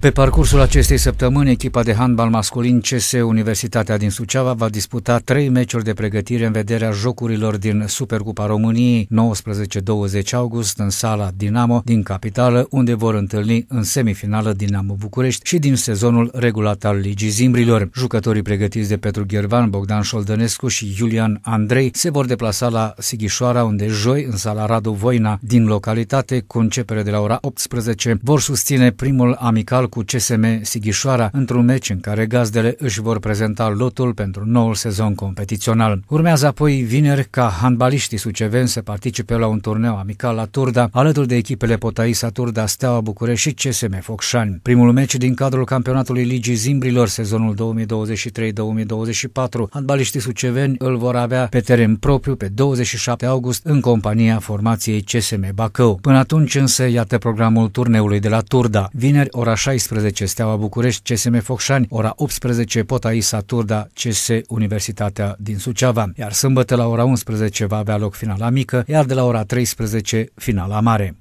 Pe parcursul acestei săptămâni, echipa de handbal masculin CS Universitatea din Suceava va disputa trei meciuri de pregătire în vederea jocurilor din Supercupa României 19-20 august în sala Dinamo din capitală, unde vor întâlni în semifinală Dinamo București și din sezonul regulat al Ligii Zimbrilor. Jucătorii pregătiți de Petru Ghervan, Bogdan Șoldănescu și Iulian Andrei se vor deplasa la Sighișoara, unde joi, în sala Radu Voina din localitate, cu începere de la ora 18, vor susține primul amical cu CSM Sighișoara într-un meci în care gazdele își vor prezenta lotul pentru noul sezon competițional. Urmează apoi vineri ca handbaliștii suceveni să participe la un turneu amical la Turda, alături de echipele Potaisa Turda, Steaua București și CSM Focșani. Primul meci din cadrul campionatului Ligii Zimbrilor sezonul 2023-2024, handbaliștii suceveni îl vor avea pe teren propriu pe 27 august în compania formației CSM Bacău. Până atunci însă, iată programul turneului de la Turda. Vineri, ora 16 16, Steaua București, CSM Focșani, ora 18, Potai Saturda, CS Universitatea din Suceava, iar sâmbătă la ora 11 va avea loc finala mică, iar de la ora 13 finala mare.